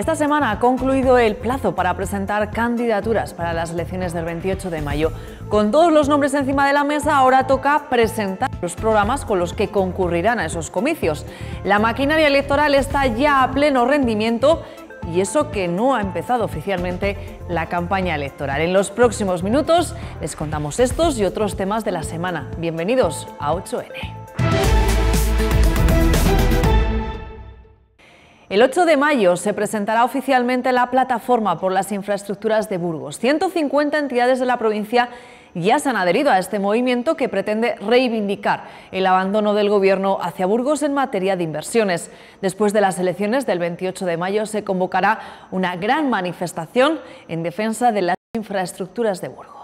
Esta semana ha concluido el plazo para presentar candidaturas para las elecciones del 28 de mayo. Con todos los nombres encima de la mesa, ahora toca presentar los programas con los que concurrirán a esos comicios. La maquinaria electoral está ya a pleno rendimiento y eso que no ha empezado oficialmente la campaña electoral. En los próximos minutos les contamos estos y otros temas de la semana. Bienvenidos a 8N. El 8 de mayo se presentará oficialmente la plataforma por las infraestructuras de Burgos. 150 entidades de la provincia ya se han adherido a este movimiento que pretende reivindicar el abandono del Gobierno hacia Burgos en materia de inversiones. Después de las elecciones del 28 de mayo se convocará una gran manifestación en defensa de las infraestructuras de Burgos.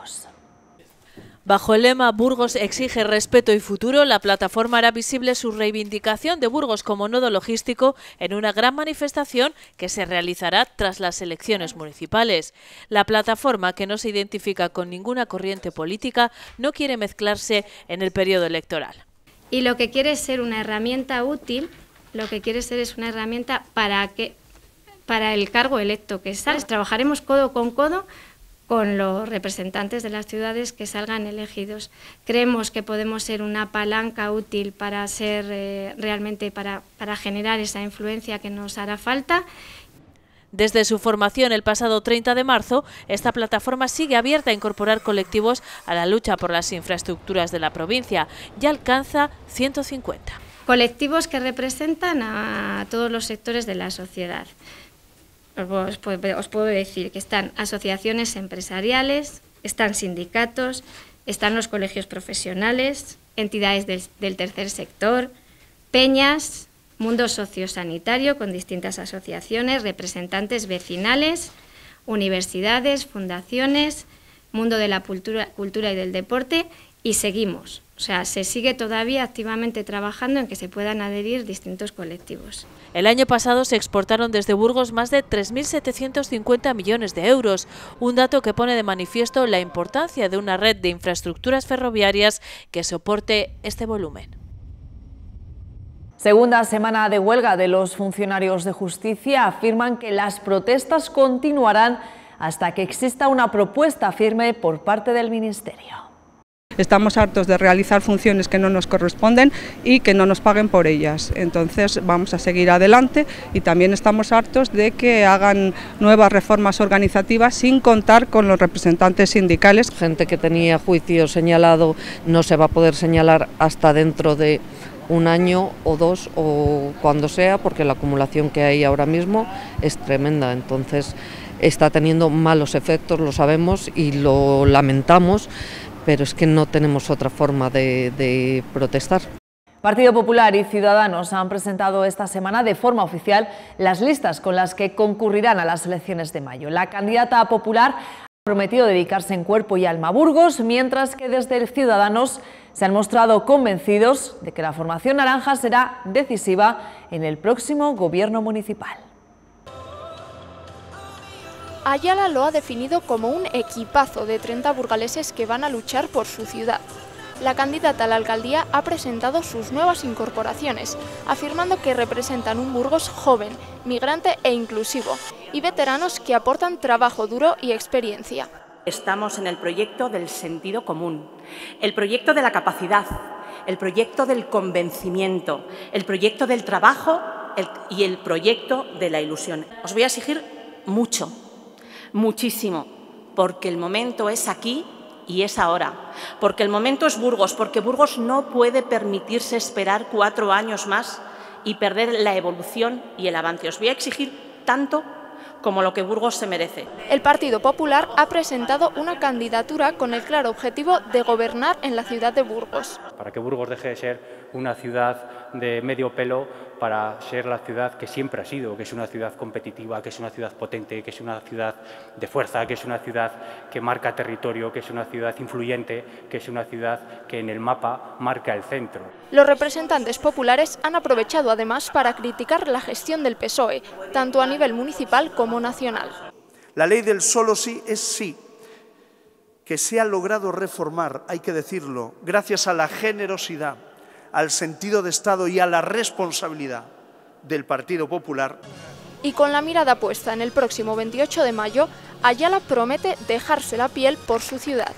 Bajo el lema Burgos exige respeto y futuro, la plataforma hará visible su reivindicación de Burgos como nodo logístico en una gran manifestación que se realizará tras las elecciones municipales. La plataforma, que no se identifica con ninguna corriente política, no quiere mezclarse en el periodo electoral. Y lo que quiere ser una herramienta útil, lo que quiere ser es una herramienta para, que, para el cargo electo que sales. Trabajaremos codo con codo con los representantes de las ciudades que salgan elegidos. Creemos que podemos ser una palanca útil para ser eh, realmente para, generar esa influencia que nos hará falta desde su formación el pasado 30 de marzo, esta plataforma sigue abierta a incorporar colectivos a la lucha por las infraestructuras de la provincia. Ya alcanza 150. Colectivos que representan a todos los sectores de la sociedad os puedo, decir que están asociaciones empresariales, están sindicatos, están los colegios profesionales, entidades del, tercer sector, peñas, mundo sociosanitario con distintas asociaciones, representantes vecinales, universidades, fundaciones, mundo de la cultura y del deporte y seguimos. O sea, se sigue todavía activamente trabajando en que se puedan adherir distintos colectivos. El año pasado se exportaron desde Burgos más de 3.750 millones de euros, un dato que pone de manifiesto la importancia de una red de infraestructuras ferroviarias que soporte este volumen. Segunda semana de huelga de los funcionarios de justicia afirman que las protestas continuarán hasta que exista una propuesta firme por parte del Ministerio. Estamos hartos de realizar funciones que no nos corresponden y que no nos paguen por ellas. Entonces vamos a seguir adelante y también estamos hartos de que hagan nuevas reformas organizativas sin contar con los representantes sindicales. Gente que tenía juicio señalado no se va a poder señalar hasta dentro de un año o dos o cuando sea, porque la acumulación que hay ahora mismo es tremenda. Entonces está teniendo malos efectos, lo sabemos y lo lamentamos pero es que no tenemos otra forma de, protestar. Partido Popular y Ciudadanos han presentado esta semana de forma oficial las listas con las que concurrirán a las elecciones de mayo. La candidata popular ha prometido dedicarse en cuerpo y alma a Burgos, mientras que desde Ciudadanos se han mostrado convencidos de que la formación naranja será decisiva en el próximo gobierno municipal. Ayala lo ha definido como un equipazo de 30 burgaleses que van a luchar por su ciudad. La candidata a la alcaldía ha presentado sus nuevas incorporaciones, afirmando que representan un Burgos joven, migrante e inclusivo, y veteranos que aportan trabajo duro y experiencia. Estamos en el proyecto del sentido común, el proyecto de la capacidad, el proyecto del convencimiento, el proyecto del trabajo y el proyecto de la ilusión. Os voy a exigir mucho, muchísimo, porque el momento es aquí y es ahora, porque el momento es Burgos, porque Burgos no puede permitirse esperar cuatro años más y perder la evolución y el avance. Os voy a exigir tanto como lo que Burgos se merece. El Partido Popular ha presentado una candidatura con el claro objetivo de gobernar en la ciudad de Burgos. Para que Burgos deje de ser una ciudad de medio pelo, para ser la ciudad que siempre ha sido, que es una ciudad competitiva, que es una ciudad potente, que es una ciudad de fuerza, que es una ciudad que marca territorio, que es una ciudad influyente, que es una ciudad que en el mapa marca el centro. Los representantes populares han aprovechado además para criticar la gestión del PSOE, tanto a nivel municipal como nacional. La ley del solo sí es sí, que se ha logrado reformar, hay que decirlo, gracias a la generosidad al sentido de Estado y a la responsabilidad del Partido Popular. Y con la mirada puesta en el próximo 28 de mayo, Ayala promete dejarse la piel por su ciudad.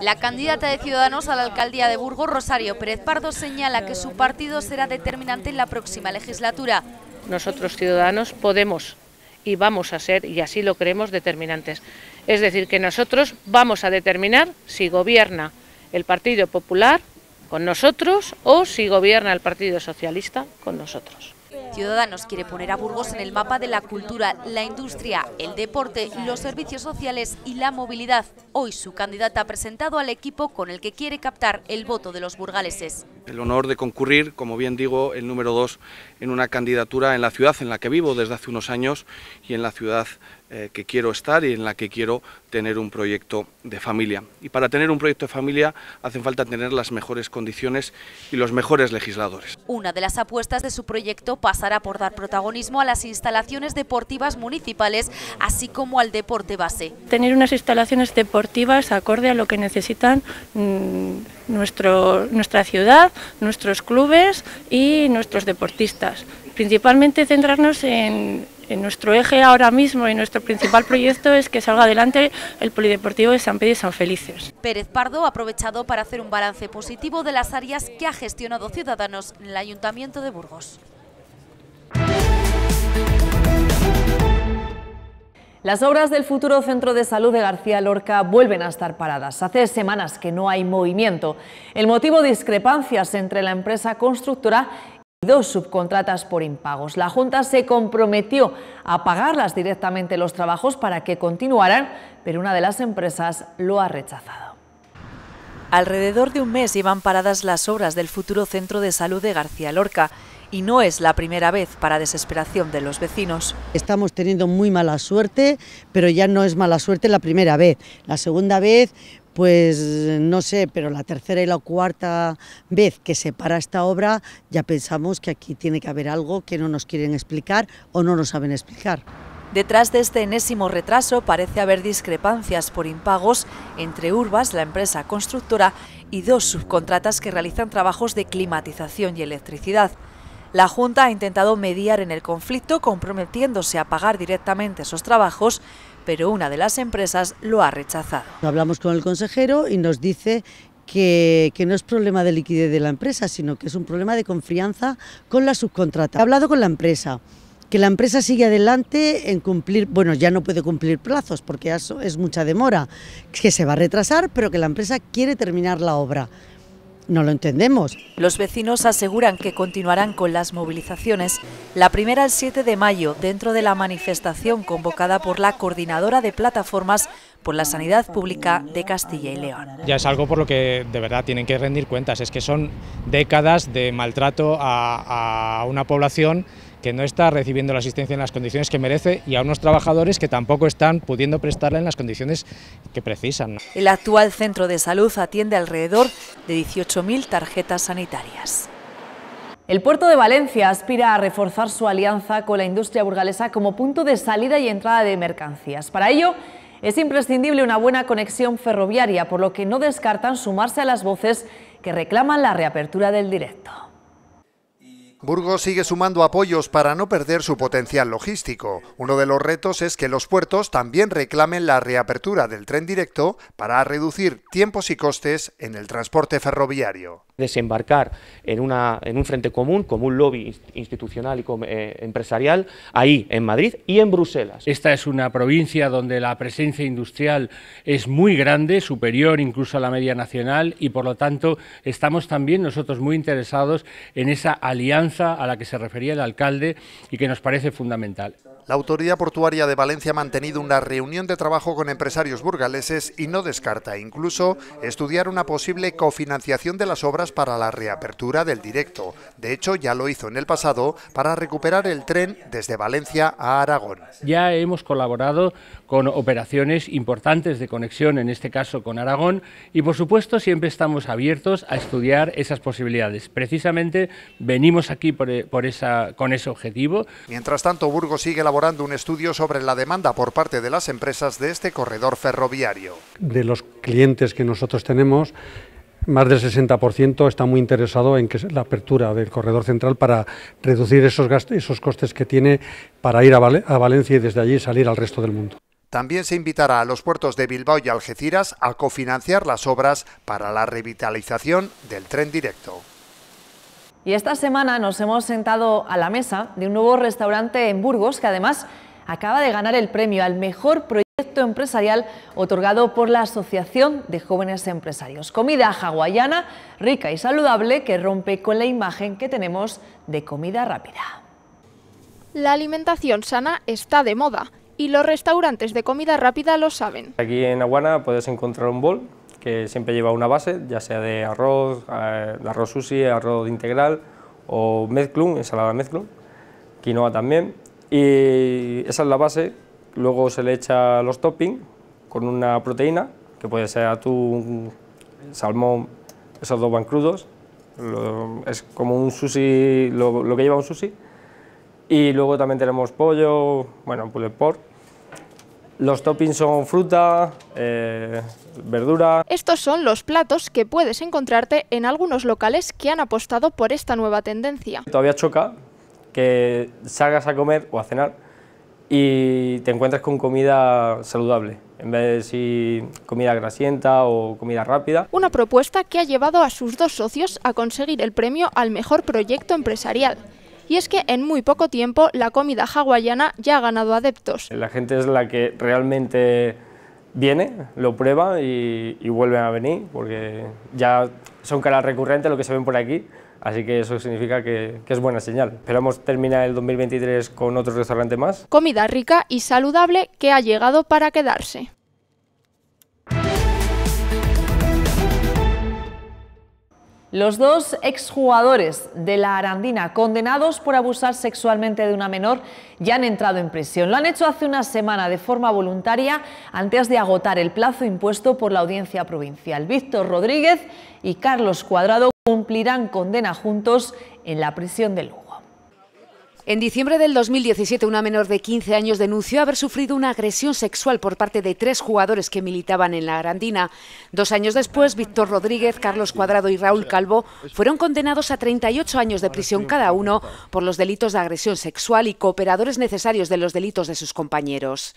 La candidata de Ciudadanos a la alcaldía de Burgos, Rosario Pérez Pardo, señala que su partido será determinante en la próxima legislatura. Nosotros ciudadanos podemos y vamos a ser, y así lo creemos, determinantes. Es decir, que nosotros vamos a determinar si gobierna el Partido Popular con nosotros o si gobierna el Partido Socialista con nosotros. Ciudadanos quiere poner a Burgos en el mapa de la cultura, la industria, el deporte, los servicios sociales y la movilidad. Hoy su candidata ha presentado al equipo con el que quiere captar el voto de los burgaleses el honor de concurrir, como bien digo, el número dos en una candidatura en la ciudad en la que vivo desde hace unos años y en la ciudad eh, que quiero estar y en la que quiero tener un proyecto de familia. Y para tener un proyecto de familia hacen falta tener las mejores condiciones y los mejores legisladores. Una de las apuestas de su proyecto pasará por dar protagonismo a las instalaciones deportivas municipales, así como al deporte base. Tener unas instalaciones deportivas acorde a lo que necesitan mm, nuestro, nuestra ciudad, nuestros clubes y nuestros deportistas. Principalmente centrarnos en, en nuestro eje ahora mismo y nuestro principal proyecto es que salga adelante el Polideportivo de San Pedro y San Felices. Pérez Pardo ha aprovechado para hacer un balance positivo de las áreas que ha gestionado Ciudadanos en el Ayuntamiento de Burgos. Las obras del futuro Centro de Salud de García Lorca vuelven a estar paradas. Hace semanas que no hay movimiento. El motivo discrepancias entre la empresa constructora y dos subcontratas por impagos. La Junta se comprometió a pagarlas directamente los trabajos para que continuaran, pero una de las empresas lo ha rechazado. Alrededor de un mes llevan paradas las obras del futuro Centro de Salud de García Lorca y no es la primera vez para desesperación de los vecinos. Estamos teniendo muy mala suerte, pero ya no es mala suerte la primera vez. La segunda vez, pues no sé, pero la tercera y la cuarta vez que se para esta obra, ya pensamos que aquí tiene que haber algo que no nos quieren explicar o no nos saben explicar. Detrás de este enésimo retraso parece haber discrepancias por impagos entre Urbas, la empresa constructora, y dos subcontratas que realizan trabajos de climatización y electricidad. La Junta ha intentado mediar en el conflicto comprometiéndose a pagar directamente esos trabajos, pero una de las empresas lo ha rechazado. Hablamos con el consejero y nos dice que, no es problema de liquidez de la empresa, sino que es un problema de confianza con la subcontrata. Ha hablado con la empresa, que la empresa sigue adelante en cumplir, bueno, ya no puede cumplir plazos porque es mucha demora, que se va a retrasar, pero que la empresa quiere terminar la obra. No lo entendemos. Los vecinos aseguran que continuarán con las movilizaciones, la primera el 7 de mayo, dentro de la manifestación convocada por la Coordinadora de Plataformas por la Sanidad Pública de Castilla y León. Ya es algo por lo que de verdad tienen que rendir cuentas, es que son décadas de maltrato a, una población que no está recibiendo la asistencia en las condiciones que merece y a unos trabajadores que tampoco están pudiendo prestarla en las condiciones que precisan. El actual centro de salud atiende alrededor de 18.000 tarjetas sanitarias. El puerto de Valencia aspira a reforzar su alianza con la industria burgalesa como punto de salida y entrada de mercancías. Para ello, es imprescindible una buena conexión ferroviaria, por lo que no descartan sumarse a las voces que reclaman la reapertura del directo. Burgos sigue sumando apoyos para no perder su potencial logístico. Uno de los retos es que los puertos también reclamen la reapertura del tren directo para reducir tiempos y costes en el transporte ferroviario. Desembarcar en, una, en un frente común, como un lobby institucional y eh, empresarial, ahí en Madrid y en Bruselas. Esta es una provincia donde la presencia industrial es muy grande, superior incluso a la media nacional y por lo tanto estamos también nosotros muy interesados en esa alianza a la que se refería el alcalde y que nos parece fundamental. La Autoridad Portuaria de Valencia ha mantenido una reunión de trabajo con empresarios burgaleses y no descarta incluso estudiar una posible cofinanciación de las obras para la reapertura del directo. De hecho, ya lo hizo en el pasado para recuperar el tren desde Valencia a Aragón. Ya hemos colaborado con operaciones importantes de conexión, en este caso con Aragón, y por supuesto siempre estamos abiertos a estudiar esas posibilidades. Precisamente venimos aquí esa, con ese objetivo. Mientras tanto, Burgos sigue la un estudio sobre la demanda por parte de las empresas de este corredor ferroviario. De los clientes que nosotros tenemos, más del 60% está muy interesado en que la apertura del corredor central para reducir esos, costes que tiene para ir a Valencia y desde allí salir al resto del mundo. También se invitará a los puertos de Bilbao y Algeciras a cofinanciar las obras para la revitalización del tren directo. Y esta semana nos hemos sentado a la mesa de un nuevo restaurante en Burgos que además acaba de ganar el premio al mejor proyecto empresarial otorgado por la Asociación de Jóvenes Empresarios. Comida hawaiana, rica y saludable, que rompe con la imagen que tenemos de comida rápida. La alimentación sana está de moda y los restaurantes de comida rápida lo saben. Aquí en Aguana puedes encontrar un bol que siempre lleva una base, ya sea de arroz, eh, arroz sushi, arroz integral o mezclum, ensalada mezclum, quinoa también. Y esa es la base, luego se le echa los toppings con una proteína, que puede ser atún, salmón, esos dos van crudos, es como un sushi, lo, que lleva un sushi. Y luego también tenemos pollo, bueno, pulled pork, los toppings son fruta, eh, verdura. Estos son los platos que puedes encontrarte en algunos locales que han apostado por esta nueva tendencia. Todavía choca que salgas a comer o a cenar y te encuentres con comida saludable, en vez de si comida grasienta o comida rápida. Una propuesta que ha llevado a sus dos socios a conseguir el premio al mejor proyecto empresarial y es que en muy poco tiempo la comida hawaiana ya ha ganado adeptos. La gente es la que realmente viene, lo prueba y, vuelve a venir, porque ya son caras recurrentes lo que se ven por aquí, Así que eso significa que, que, es buena señal. Esperamos terminar el 2023 con otro restaurante más. Comida rica y saludable que ha llegado para quedarse. Los dos exjugadores de la Arandina, condenados por abusar sexualmente de una menor, ya han entrado en prisión. Lo han hecho hace una semana de forma voluntaria antes de agotar el plazo impuesto por la audiencia provincial. Víctor Rodríguez y Carlos Cuadrado cumplirán condena juntos en la prisión de Lugo. En diciembre del 2017, una menor de 15 años denunció haber sufrido una agresión sexual por parte de tres jugadores que militaban en la Arandina. Dos años después, Víctor Rodríguez, Carlos Cuadrado y Raúl Calvo fueron condenados a 38 años de prisión cada uno por los delitos de agresión sexual y cooperadores necesarios de los delitos de sus compañeros.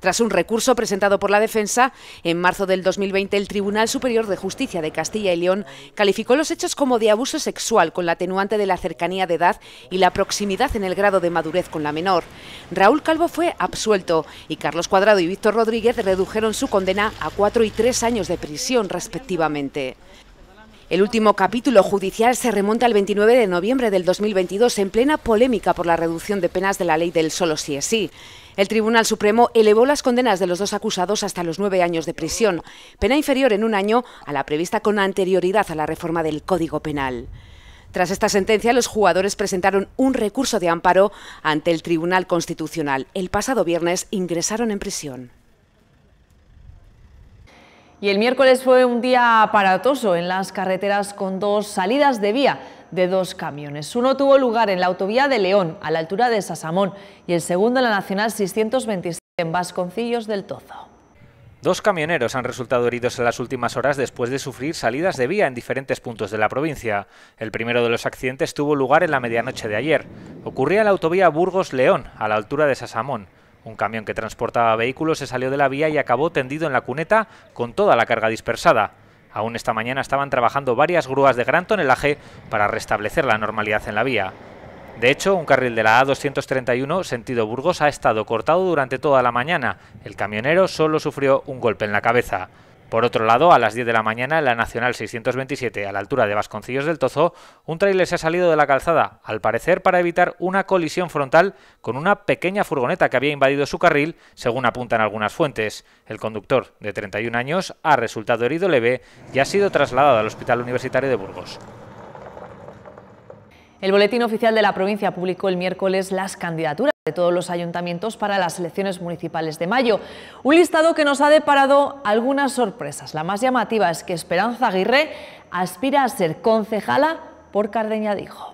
Tras un recurso presentado por la defensa, en marzo del 2020 el Tribunal Superior de Justicia de Castilla y León calificó los hechos como de abuso sexual con la atenuante de la cercanía de edad y la proximidad en el grado de madurez con la menor. Raúl Calvo fue absuelto y Carlos Cuadrado y Víctor Rodríguez redujeron su condena a cuatro y tres años de prisión respectivamente. El último capítulo judicial se remonta al 29 de noviembre del 2022 en plena polémica por la reducción de penas de la ley del solo si es sí. El Tribunal Supremo elevó las condenas de los dos acusados hasta los nueve años de prisión, pena inferior en un año a la prevista con anterioridad a la reforma del Código Penal. Tras esta sentencia, los jugadores presentaron un recurso de amparo ante el Tribunal Constitucional. El pasado viernes ingresaron en prisión. Y el miércoles fue un día aparatoso en las carreteras con dos salidas de vía de dos camiones. Uno tuvo lugar en la autovía de León, a la altura de Sasamón, y el segundo en la Nacional 627, en Vasconcillos del Tozo. Dos camioneros han resultado heridos en las últimas horas después de sufrir salidas de vía en diferentes puntos de la provincia. El primero de los accidentes tuvo lugar en la medianoche de ayer. Ocurría en la autovía Burgos-León, a la altura de Sasamón. Un camión que transportaba vehículos se salió de la vía y acabó tendido en la cuneta con toda la carga dispersada. Aún esta mañana estaban trabajando varias grúas de gran tonelaje para restablecer la normalidad en la vía. De hecho, un carril de la A231 sentido Burgos ha estado cortado durante toda la mañana. El camionero solo sufrió un golpe en la cabeza. Por otro lado, a las 10 de la mañana, en la Nacional 627, a la altura de Vasconcillos del Tozo, un tráiler se ha salido de la calzada, al parecer para evitar una colisión frontal con una pequeña furgoneta que había invadido su carril, según apuntan algunas fuentes. El conductor, de 31 años, ha resultado herido leve y ha sido trasladado al Hospital Universitario de Burgos. El Boletín Oficial de la Provincia publicó el miércoles las candidaturas de todos los ayuntamientos para las elecciones municipales de mayo. Un listado que nos ha deparado algunas sorpresas. La más llamativa es que Esperanza Aguirre aspira a ser concejala por Cardeña Dijo.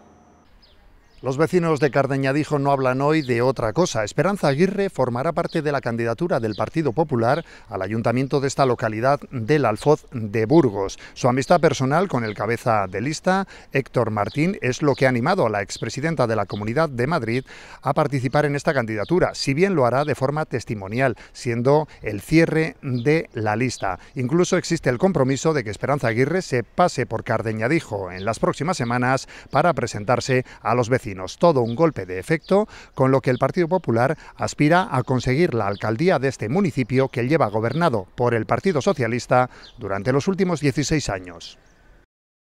Los vecinos de Cardeñadijo no hablan hoy de otra cosa. Esperanza Aguirre formará parte de la candidatura del Partido Popular al ayuntamiento de esta localidad del Alfoz de Burgos. Su amistad personal con el cabeza de lista, Héctor Martín, es lo que ha animado a la expresidenta de la Comunidad de Madrid a participar en esta candidatura, si bien lo hará de forma testimonial, siendo el cierre de la lista. Incluso existe el compromiso de que Esperanza Aguirre se pase por Cardeñadijo en las próximas semanas para presentarse a los vecinos. Todo un golpe de efecto con lo que el Partido Popular aspira a conseguir la alcaldía de este municipio que lleva gobernado por el Partido Socialista durante los últimos 16 años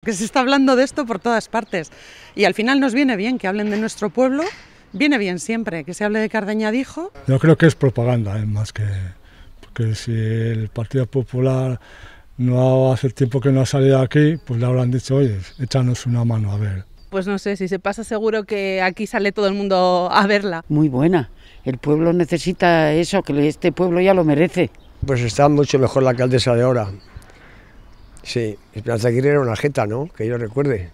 que se está hablando de esto por todas partes. Y al final nos viene bien que hablen de nuestro pueblo, viene bien siempre que se hable de Cardeña Dijo. Yo creo que es propaganda, es ¿eh? más que. Porque si el Partido Popular no hace tiempo que no ha salido aquí, pues le habrán dicho, oye, échanos una mano a ver. Pues no sé, si se pasa seguro que aquí sale todo el mundo a verla. Muy buena. El pueblo necesita eso, que este pueblo ya lo merece. Pues está mucho mejor la alcaldesa de ahora. Sí, Esperanza Aguirre era una jeta, ¿no? Que yo recuerde.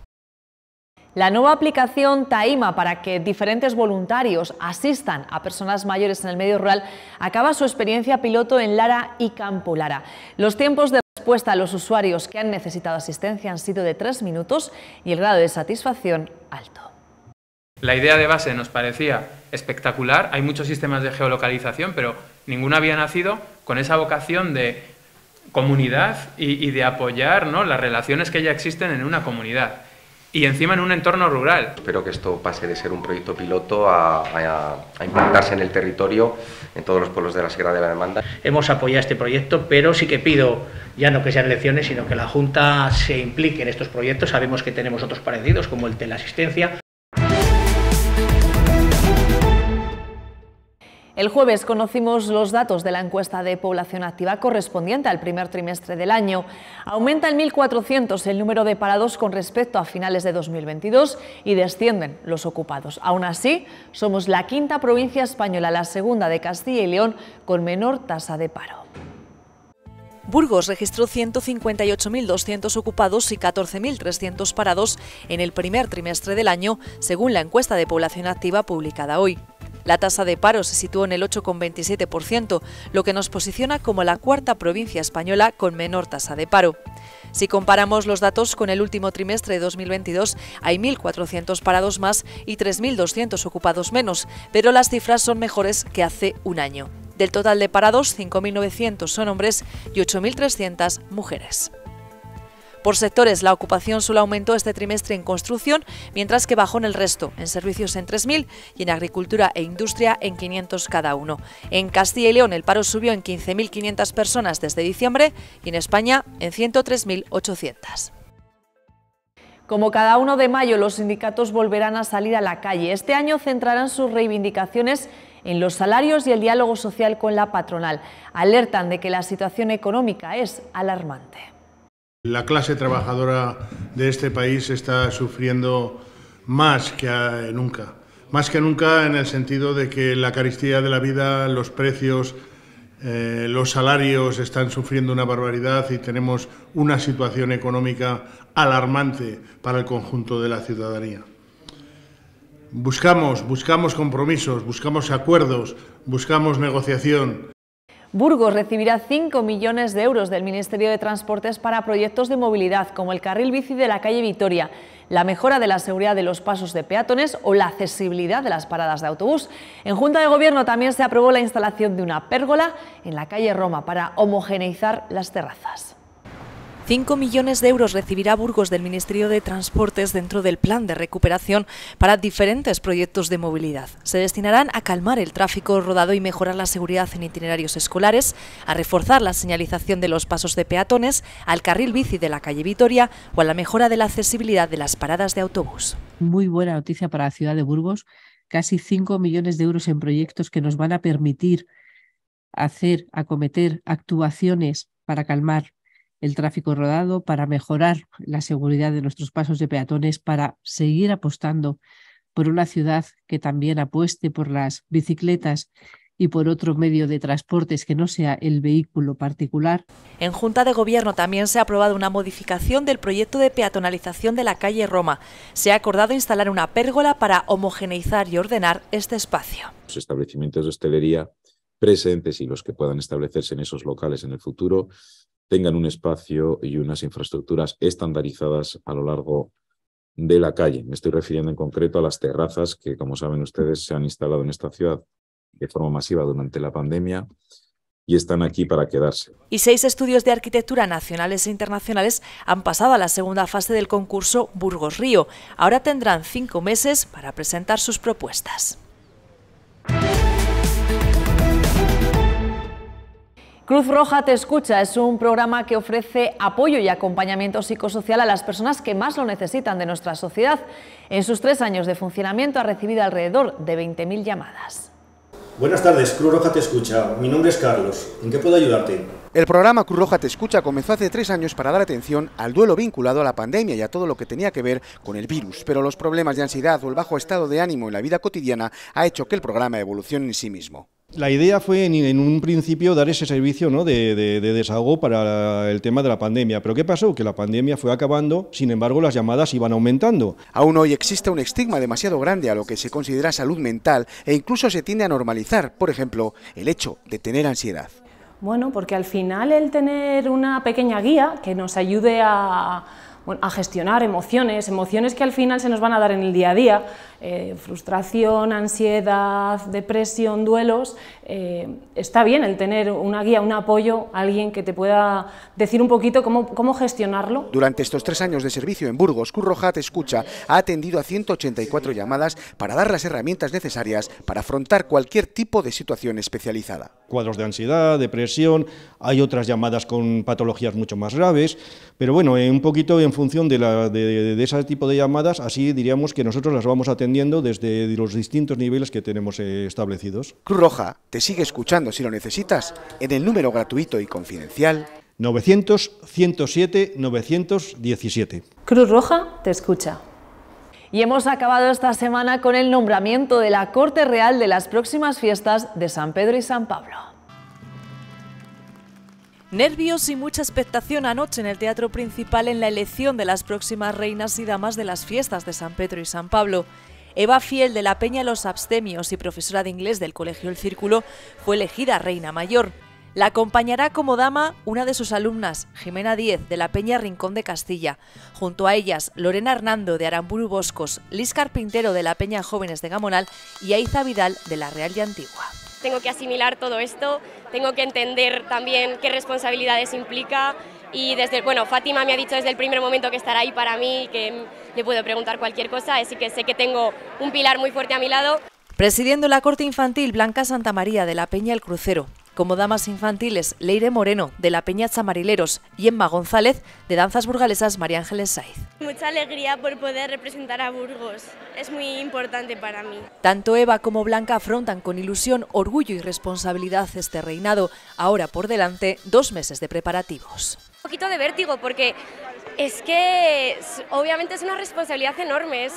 La nueva aplicación Taima para que diferentes voluntarios asistan a personas mayores en el medio rural acaba su experiencia piloto en Lara y Campo Lara. Los tiempos de respuesta a los usuarios que han necesitado asistencia han sido de tres minutos y el grado de satisfacción alto. La idea de base nos parecía espectacular. Hay muchos sistemas de geolocalización, pero ninguno había nacido con esa vocación de comunidad y, y de apoyar ¿no? las relaciones que ya existen en una comunidad y encima en un entorno rural. Espero que esto pase de ser un proyecto piloto a, implantarse en el territorio, en todos los pueblos de la Sierra de la Demanda. Hemos apoyado este proyecto, pero sí que pido, ya no que sean elecciones, sino que la Junta se implique en estos proyectos. Sabemos que tenemos otros parecidos, como el de la asistencia. El jueves conocimos los datos de la encuesta de población activa correspondiente al primer trimestre del año. Aumenta en 1.400 el número de parados con respecto a finales de 2022 y descienden los ocupados. Aún así, somos la quinta provincia española, la segunda de Castilla y León, con menor tasa de paro. Burgos registró 158.200 ocupados y 14.300 parados en el primer trimestre del año, según la encuesta de población activa publicada hoy. La tasa de paro se situó en el 8,27%, lo que nos posiciona como la cuarta provincia española con menor tasa de paro. Si comparamos los datos con el último trimestre de 2022, hay 1.400 parados más y 3.200 ocupados menos, pero las cifras son mejores que hace un año. Del total de parados, 5.900 son hombres y 8.300 mujeres. Por sectores, la ocupación solo aumentó este trimestre en construcción, mientras que bajó en el resto, en servicios en 3.000 y en agricultura e industria en 500 cada uno. En Castilla y León el paro subió en 15.500 personas desde diciembre y en España en 103.800. Como cada uno de mayo, los sindicatos volverán a salir a la calle. Este año centrarán sus reivindicaciones en los salarios y el diálogo social con la patronal. Alertan de que la situación económica es alarmante. La clase trabajadora de este país está sufriendo más que nunca. Más que nunca en el sentido de que la caristía de la vida, los precios, eh, los salarios están sufriendo una barbaridad y tenemos una situación económica alarmante para el conjunto de la ciudadanía. Buscamos, buscamos compromisos, buscamos acuerdos, buscamos negociación Burgos recibirá 5 millones de euros del Ministerio de Transportes para proyectos de movilidad como el carril bici de la calle Vitoria, la mejora de la seguridad de los pasos de peatones o la accesibilidad de las paradas de autobús. En Junta de Gobierno también se aprobó la instalación de una pérgola en la calle Roma para homogeneizar las terrazas. 5 millones de euros recibirá Burgos del Ministerio de Transportes dentro del plan de recuperación para diferentes proyectos de movilidad. Se destinarán a calmar el tráfico rodado y mejorar la seguridad en itinerarios escolares, a reforzar la señalización de los pasos de peatones, al carril bici de la calle Vitoria o a la mejora de la accesibilidad de las paradas de autobús. Muy buena noticia para la ciudad de Burgos, casi 5 millones de euros en proyectos que nos van a permitir hacer, acometer actuaciones para calmar el tráfico rodado, para mejorar la seguridad de nuestros pasos de peatones, para seguir apostando por una ciudad que también apueste por las bicicletas y por otro medio de transportes que no sea el vehículo particular. En Junta de Gobierno también se ha aprobado una modificación del proyecto de peatonalización de la calle Roma. Se ha acordado instalar una pérgola para homogeneizar y ordenar este espacio. Los establecimientos de hostelería presentes y los que puedan establecerse en esos locales en el futuro tengan un espacio y unas infraestructuras estandarizadas a lo largo de la calle. Me estoy refiriendo en concreto a las terrazas que, como saben ustedes, se han instalado en esta ciudad de forma masiva durante la pandemia y están aquí para quedarse. Y seis estudios de arquitectura nacionales e internacionales han pasado a la segunda fase del concurso Burgos Río. Ahora tendrán cinco meses para presentar sus propuestas. Cruz Roja Te Escucha es un programa que ofrece apoyo y acompañamiento psicosocial a las personas que más lo necesitan de nuestra sociedad. En sus tres años de funcionamiento ha recibido alrededor de 20.000 llamadas. Buenas tardes, Cruz Roja Te Escucha. Mi nombre es Carlos. ¿En qué puedo ayudarte? El programa Cruz Roja Te Escucha comenzó hace tres años para dar atención al duelo vinculado a la pandemia y a todo lo que tenía que ver con el virus, pero los problemas de ansiedad o el bajo estado de ánimo en la vida cotidiana ha hecho que el programa evolucione en sí mismo. La idea fue en, un principio dar ese servicio ¿no? de, desahogo para el tema de la pandemia. Pero ¿qué pasó? Que la pandemia fue acabando, sin embargo las llamadas iban aumentando. Aún hoy existe un estigma demasiado grande a lo que se considera salud mental e incluso se tiende a normalizar, por ejemplo, el hecho de tener ansiedad. Bueno, porque al final el tener una pequeña guía que nos ayude a gestionar emociones, emociones que al final se nos van a dar en el día a día, eh, frustración, ansiedad, depresión, duelos, eh, está bien el tener una guía, un apoyo, alguien que te pueda decir un poquito cómo, cómo gestionarlo. Durante estos tres años de servicio en Burgos, Curroja Te Escucha ha atendido a 184 llamadas para dar las herramientas necesarias para afrontar cualquier tipo de situación especializada. Cuadros de ansiedad, depresión, hay otras llamadas con patologías mucho más graves, pero bueno, un poquito en función de, la, de, de ese tipo de llamadas, así diríamos que nosotros las vamos a atender desde los distintos niveles que tenemos eh, establecidos. Cruz Roja te sigue escuchando si lo necesitas en el número gratuito y confidencial 900-107-917. Cruz Roja te escucha. Y hemos acabado esta semana con el nombramiento de la Corte Real de las próximas fiestas de San Pedro y San Pablo. Nervios y mucha expectación anoche en el Teatro Principal en la elección de las próximas reinas y damas de las fiestas de San Pedro y San Pablo. Eva Fiel de la Peña Los Abstemios y profesora de inglés del Colegio El Círculo fue elegida reina mayor. La acompañará como dama una de sus alumnas, Jimena Díez, de la Peña Rincón de Castilla. Junto a ellas, Lorena Hernando, de Aramburu Boscos, Liz Carpintero, de la Peña Jóvenes de Gamonal y Aiza Vidal, de la Real y Antigua. Tengo que asimilar todo esto, tengo que entender también qué responsabilidades implica, y desde, bueno, Fátima me ha dicho desde el primer momento que estará ahí para mí, que le puedo preguntar cualquier cosa, así que sé que tengo un pilar muy fuerte a mi lado. Presidiendo la Corte Infantil Blanca Santa María de la Peña El Crucero, como damas infantiles Leire Moreno de la Peña Chamarileros y Emma González de Danzas Burgalesas María Ángeles Saiz. Mucha alegría por poder representar a Burgos, es muy importante para mí. Tanto Eva como Blanca afrontan con ilusión, orgullo y responsabilidad este reinado, ahora por delante dos meses de preparativos. Un poquito de vértigo porque es que obviamente es una responsabilidad enorme, es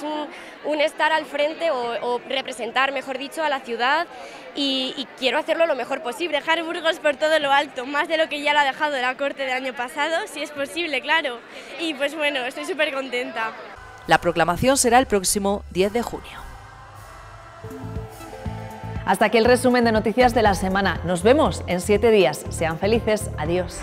un, estar al frente o, representar, mejor dicho, a la ciudad y, quiero hacerlo lo mejor posible, dejar Burgos por todo lo alto, más de lo que ya lo ha dejado la corte del año pasado, si es posible, claro. Y pues bueno, estoy súper contenta. La proclamación será el próximo 10 de junio. Hasta aquí el resumen de noticias de la semana. Nos vemos en siete días. Sean felices. Adiós.